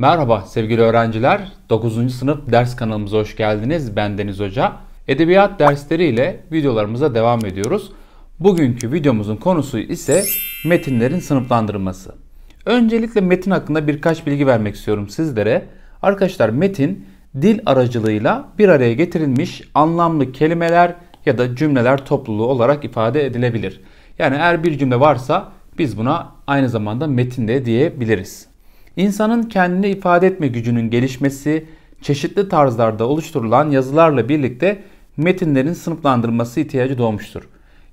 Merhaba sevgili öğrenciler. 9. sınıf ders kanalımıza hoş geldiniz. Ben Deniz Hoca. Edebiyat dersleriyle videolarımıza devam ediyoruz. Bugünkü videomuzun konusu ise metinlerin sınıflandırılması. Öncelikle metin hakkında birkaç bilgi vermek istiyorum sizlere. Arkadaşlar metin dil aracılığıyla bir araya getirilmiş anlamlı kelimeler ya da cümleler topluluğu olarak ifade edilebilir. Yani eğer bir cümle varsa biz buna aynı zamanda metin de diyebiliriz. İnsanın kendini ifade etme gücünün gelişmesi, çeşitli tarzlarda oluşturulan yazılarla birlikte metinlerin sınıflandırılması ihtiyacı doğmuştur.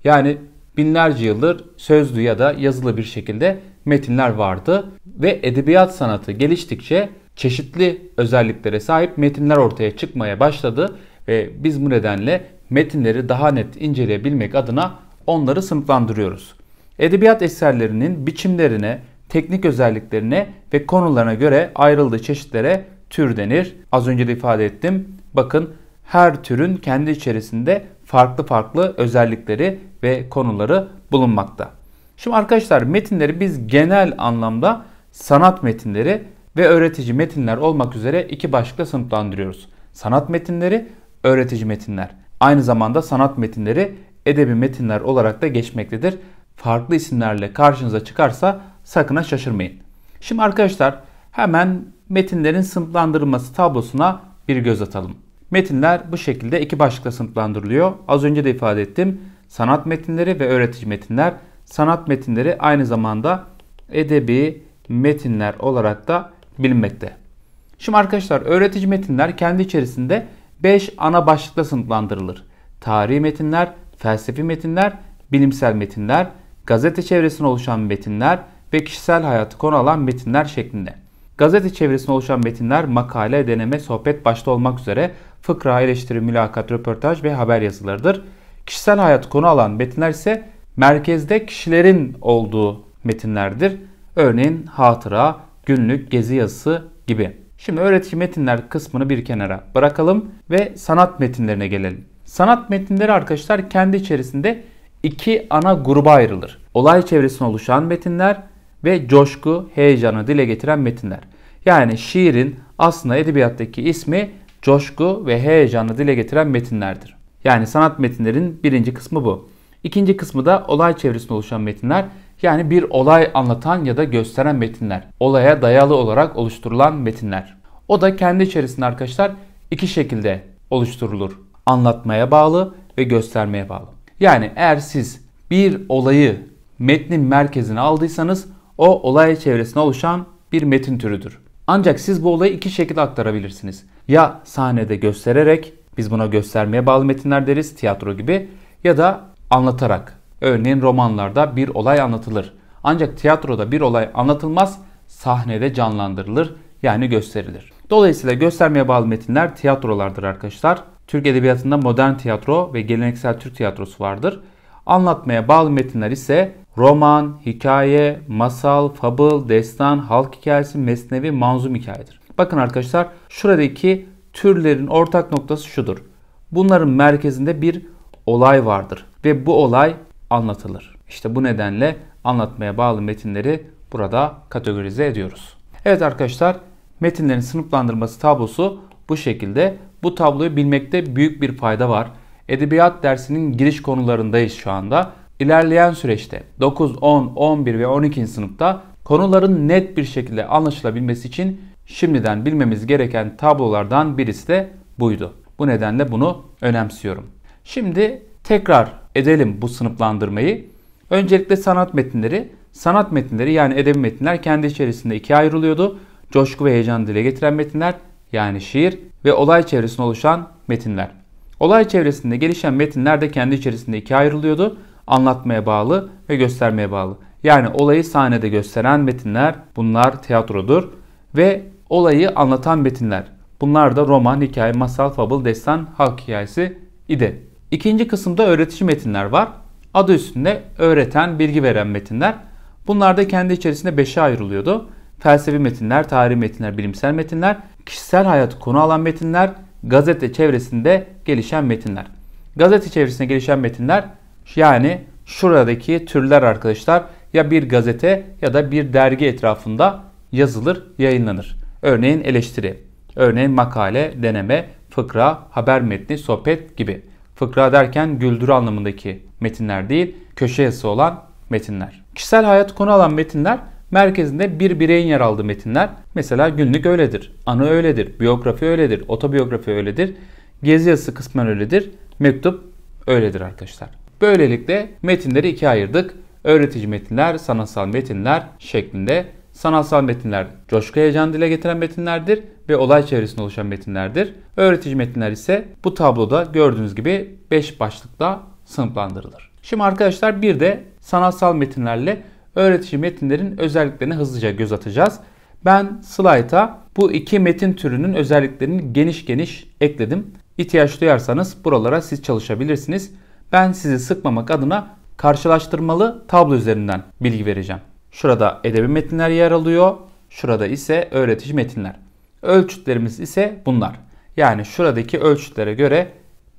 Yani binlerce yıldır sözlü ya da yazılı bir şekilde metinler vardı ve edebiyat sanatı geliştikçe çeşitli özelliklere sahip metinler ortaya çıkmaya başladı ve biz bu nedenle metinleri daha net inceleyebilmek adına onları sınıflandırıyoruz. Edebiyat eserlerinin biçimlerine, teknik özelliklerine ve konularına göre ayrıldığı çeşitlere tür denir. Az önce de ifade ettim. Bakın her türün kendi içerisinde farklı farklı özellikleri ve konuları bulunmakta. Şimdi arkadaşlar metinleri biz genel anlamda sanat metinleri ve öğretici metinler olmak üzere iki başlıkla sınıflandırıyoruz. Sanat metinleri, öğretici metinler. Aynı zamanda sanat metinleri edebi metinler olarak da geçmektedir. Farklı isimlerle karşınıza çıkarsa sakına şaşırmayın. Şimdi arkadaşlar hemen metinlerin sınıflandırılması tablosuna bir göz atalım. Metinler bu şekilde iki başlıkla sınıflandırılıyor. Az önce de ifade ettim. Sanat metinleri ve öğretici metinler. Sanat metinleri aynı zamanda edebi metinler olarak da bilinmekte. Şimdi arkadaşlar öğretici metinler kendi içerisinde 5 ana başlıkla sınıflandırılır. Tarihi metinler, felsefi metinler, bilimsel metinler, gazete çevresine oluşan metinler, ve kişisel hayatı konu alan metinler şeklinde. Gazete çevresinde oluşan metinler makale, deneme, sohbet başta olmak üzere fıkra, eleştiri, mülakat, röportaj ve haber yazılarıdır. Kişisel hayat konu alan metinler ise merkezde kişilerin olduğu metinlerdir. Örneğin hatıra, günlük, gezi yazısı gibi. Şimdi öğretici metinler kısmını bir kenara bırakalım ve sanat metinlerine gelelim. Sanat metinleri arkadaşlar kendi içerisinde iki ana gruba ayrılır. Olay çevresine oluşan metinler ve coşku, heyecanı dile getiren metinler. Yani şiirin aslında edebiyattaki ismi coşku ve heyecanı dile getiren metinlerdir. Yani sanat metinlerin birinci kısmı bu. İkinci kısmı da olay çevresinde oluşan metinler. Yani bir olay anlatan ya da gösteren metinler. Olaya dayalı olarak oluşturulan metinler. O da kendi içerisinde arkadaşlar iki şekilde oluşturulur. Anlatmaya bağlı ve göstermeye bağlı. Yani eğer siz bir olayı metnin merkezine aldıysanız o olay çevresine oluşan bir metin türüdür. Ancak siz bu olayı iki şekilde aktarabilirsiniz. Ya sahnede göstererek, biz buna göstermeye bağlı metinler deriz, tiyatro gibi ya da anlatarak. Örneğin romanlarda bir olay anlatılır. Ancak tiyatroda bir olay anlatılmaz, sahnede canlandırılır yani gösterilir. Dolayısıyla göstermeye bağlı metinler tiyatrolardır arkadaşlar. Türk Edebiyatı'nda modern tiyatro ve geleneksel Türk tiyatrosu vardır. Anlatmaya bağlı metinler ise roman, hikaye, masal, fabıl, destan, halk hikayesi, mesnevi, manzum hikayedir. Bakın arkadaşlar şuradaki türlerin ortak noktası şudur. Bunların merkezinde bir olay vardır ve bu olay anlatılır. İşte bu nedenle anlatmaya bağlı metinleri burada kategorize ediyoruz. Evet arkadaşlar metinlerin sınıflandırması tablosu bu şekilde. Bu tabloyu bilmekte büyük bir fayda var. Edebiyat dersinin giriş konularındayız şu anda. İlerleyen süreçte 9, 10, 11 ve 12. sınıfta konuların net bir şekilde anlaşılabilmesi için şimdiden bilmemiz gereken tablolardan birisi de buydu. Bu nedenle bunu önemsiyorum. Şimdi tekrar edelim bu sınıflandırmayı. Öncelikle sanat metinleri. Sanat metinleri yani edebi metinler kendi içerisinde ikiye ayrılıyordu. Coşku ve heyecan dile getiren metinler yani şiir ve olay çevresinde oluşan metinler. Olay çevresinde gelişen metinler de kendi içerisinde ikiye ayrılıyordu anlatmaya bağlı ve göstermeye bağlı. Yani olayı sahnede gösteren metinler bunlar tiyatrodur ve olayı anlatan metinler. Bunlar da roman, hikaye, masal, fabıl, destan, halk hikayesi idi. İkinci kısımda öğretici metinler var. Adı üstünde öğreten, bilgi veren metinler. Bunlar da kendi içerisinde beşe ayrılıyordu. Felsefi metinler, tarih metinler, bilimsel metinler, kişisel hayatı konu alan metinler, gazete çevresinde gelişen metinler. Gazete çevresinde gelişen metinler yani şuradaki türler arkadaşlar ya bir gazete ya da bir dergi etrafında yazılır, yayınlanır. Örneğin eleştiri, örneğin makale, deneme, fıkra, haber metni, sohbet gibi. Fıkra derken güldürü anlamındaki metinler değil, köşe yazısı olan metinler. Kişisel hayat konu alan metinler merkezinde bir bireyin yer aldığı metinler. Mesela günlük öyledir, anı öyledir, biyografi öyledir, otobiyografi öyledir, gezi yazısı kısmen öyledir, mektup öyledir arkadaşlar. Böylelikle metinleri ikiye ayırdık. Öğretici metinler, sanatsal metinler şeklinde. Sanatsal metinler coşku heyecanı dile getiren metinlerdir ve olay çevresinde oluşan metinlerdir. Öğretici metinler ise bu tabloda gördüğünüz gibi 5 başlıkta sınıflandırılır. Şimdi arkadaşlar bir de sanatsal metinlerle öğretici metinlerin özelliklerini hızlıca göz atacağız. Ben slayta bu iki metin türünün özelliklerini geniş geniş ekledim. İhtiyaç duyarsanız buralara siz çalışabilirsiniz. Ben sizi sıkmamak adına karşılaştırmalı tablo üzerinden bilgi vereceğim. Şurada edebi metinler yer alıyor. Şurada ise öğretici metinler. Ölçütlerimiz ise bunlar. Yani şuradaki ölçütlere göre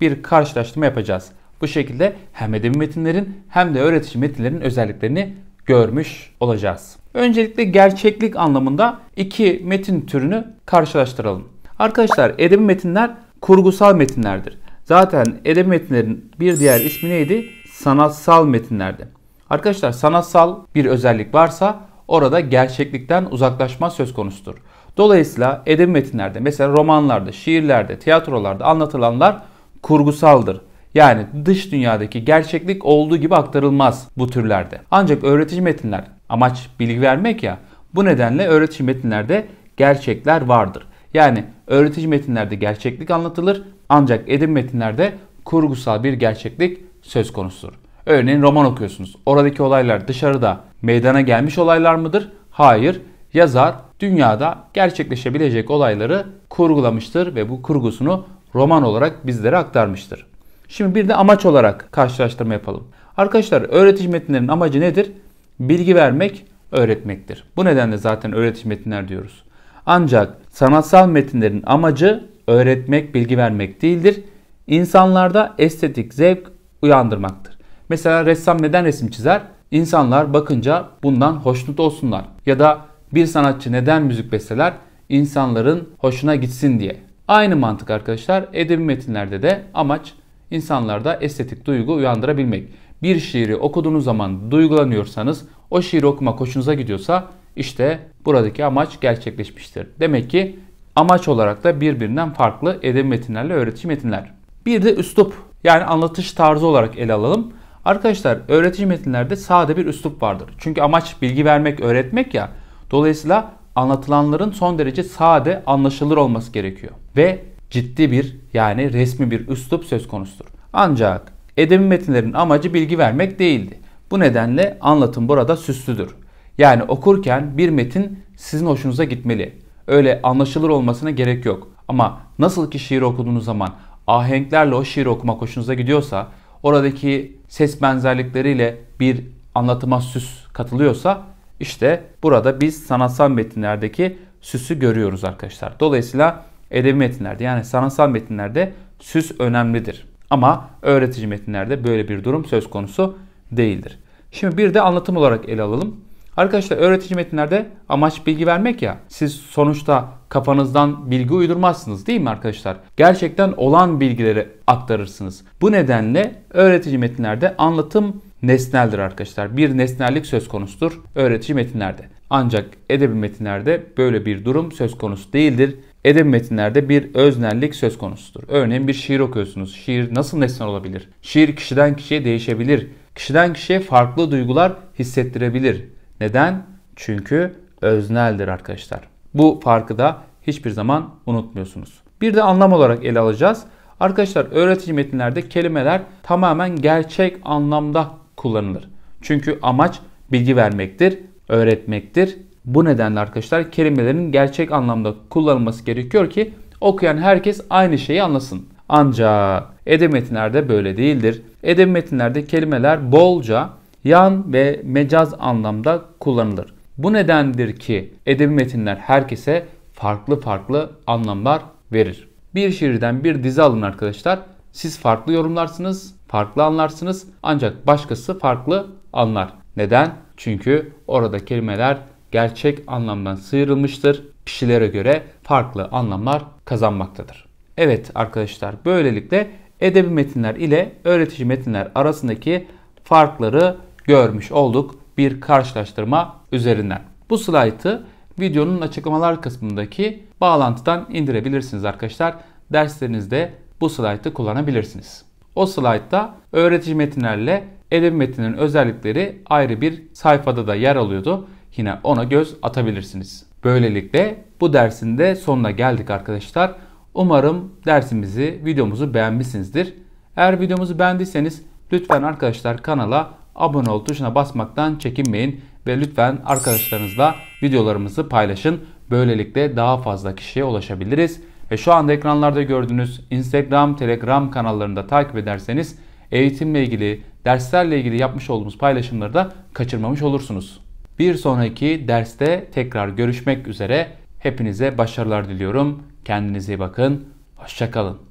bir karşılaştırma yapacağız. Bu şekilde hem edebi metinlerin hem de öğretici metinlerin özelliklerini görmüş olacağız. Öncelikle gerçeklik anlamında iki metin türünü karşılaştıralım. Arkadaşlar edebi metinler kurgusal metinlerdir. Zaten edebiyat metinlerin bir diğer ismi neydi? Sanatsal metinlerdi. Arkadaşlar sanatsal bir özellik varsa orada gerçeklikten uzaklaşma söz konusudur. Dolayısıyla edebi metinlerde mesela romanlarda, şiirlerde, tiyatrolarda anlatılanlar kurgusaldır. Yani dış dünyadaki gerçeklik olduğu gibi aktarılmaz bu türlerde. Ancak öğretici metinler amaç bilgi vermek ya bu nedenle öğretici metinlerde gerçekler vardır. Yani öğretici metinlerde gerçeklik anlatılır ancak edim metinlerde kurgusal bir gerçeklik söz konusudur. Örneğin roman okuyorsunuz. Oradaki olaylar dışarıda meydana gelmiş olaylar mıdır? Hayır. Yazar dünyada gerçekleşebilecek olayları kurgulamıştır ve bu kurgusunu roman olarak bizlere aktarmıştır. Şimdi bir de amaç olarak karşılaştırma yapalım. Arkadaşlar öğretici metinlerin amacı nedir? Bilgi vermek, öğretmektir. Bu nedenle zaten öğretici metinler diyoruz. Ancak sanatsal metinlerin amacı öğretmek, bilgi vermek değildir. İnsanlarda estetik zevk uyandırmaktır. Mesela ressam neden resim çizer? İnsanlar bakınca bundan hoşnut olsunlar. Ya da bir sanatçı neden müzik besteler? İnsanların hoşuna gitsin diye. Aynı mantık arkadaşlar edebi metinlerde de amaç insanlarda estetik duygu uyandırabilmek. Bir şiiri okuduğunuz zaman duygulanıyorsanız, o şiiri okuma hoşunuza gidiyorsa işte buradaki amaç gerçekleşmiştir. Demek ki Amaç olarak da birbirinden farklı edebi metinlerle öğretici metinler. Bir de üslup yani anlatış tarzı olarak ele alalım. Arkadaşlar öğretici metinlerde sade bir üslup vardır. Çünkü amaç bilgi vermek, öğretmek ya. Dolayısıyla anlatılanların son derece sade, anlaşılır olması gerekiyor. Ve ciddi bir yani resmi bir üslup söz konusudur. Ancak edebi metinlerin amacı bilgi vermek değildi. Bu nedenle anlatım burada süslüdür. Yani okurken bir metin sizin hoşunuza gitmeli. Öyle anlaşılır olmasına gerek yok. Ama nasıl ki şiir okuduğunuz zaman ahenklerle o şiir okuma hoşunuza gidiyorsa, oradaki ses benzerlikleriyle bir anlatıma süs katılıyorsa işte burada biz sanatsal metinlerdeki süsü görüyoruz arkadaşlar. Dolayısıyla edebi metinlerde yani sanatsal metinlerde süs önemlidir. Ama öğretici metinlerde böyle bir durum söz konusu değildir. Şimdi bir de anlatım olarak ele alalım. Arkadaşlar öğretici metinlerde amaç bilgi vermek ya. Siz sonuçta kafanızdan bilgi uydurmazsınız değil mi arkadaşlar? Gerçekten olan bilgileri aktarırsınız. Bu nedenle öğretici metinlerde anlatım nesneldir arkadaşlar. Bir nesnellik söz konusudur öğretici metinlerde. Ancak edebi metinlerde böyle bir durum söz konusu değildir. Edebi metinlerde bir öznellik söz konusudur. Örneğin bir şiir okuyorsunuz. Şiir nasıl nesnel olabilir? Şiir kişiden kişiye değişebilir. Kişiden kişiye farklı duygular hissettirebilir. Neden? Çünkü özneldir arkadaşlar. Bu farkı da hiçbir zaman unutmuyorsunuz. Bir de anlam olarak ele alacağız. Arkadaşlar öğretici metinlerde kelimeler tamamen gerçek anlamda kullanılır. Çünkü amaç bilgi vermektir, öğretmektir. Bu nedenle arkadaşlar kelimelerin gerçek anlamda kullanılması gerekiyor ki okuyan herkes aynı şeyi anlasın. Ancak edebi metinlerde böyle değildir. Edebi metinlerde kelimeler bolca yan ve mecaz anlamda kullanılır. Bu nedendir ki edebi metinler herkese farklı farklı anlamlar verir. Bir şiirden bir dizi alın arkadaşlar. Siz farklı yorumlarsınız, farklı anlarsınız ancak başkası farklı anlar. Neden? Çünkü orada kelimeler gerçek anlamdan sıyrılmıştır. Kişilere göre farklı anlamlar kazanmaktadır. Evet arkadaşlar böylelikle edebi metinler ile öğretici metinler arasındaki farkları görmüş olduk bir karşılaştırma üzerinden. Bu slaytı videonun açıklamalar kısmındaki bağlantıdan indirebilirsiniz arkadaşlar. Derslerinizde bu slaytı kullanabilirsiniz. O slaytta öğretici metinlerle edeb metninin özellikleri ayrı bir sayfada da yer alıyordu. Yine ona göz atabilirsiniz. Böylelikle bu dersin de sonuna geldik arkadaşlar. Umarım dersimizi, videomuzu beğenmişsinizdir. Eğer videomuzu beğendiyseniz lütfen arkadaşlar kanala abone ol tuşuna basmaktan çekinmeyin ve lütfen arkadaşlarınızla videolarımızı paylaşın. Böylelikle daha fazla kişiye ulaşabiliriz. Ve şu anda ekranlarda gördüğünüz Instagram, Telegram kanallarında takip ederseniz eğitimle ilgili, derslerle ilgili yapmış olduğumuz paylaşımları da kaçırmamış olursunuz. Bir sonraki derste tekrar görüşmek üzere. Hepinize başarılar diliyorum. Kendinize iyi bakın. Hoşçakalın.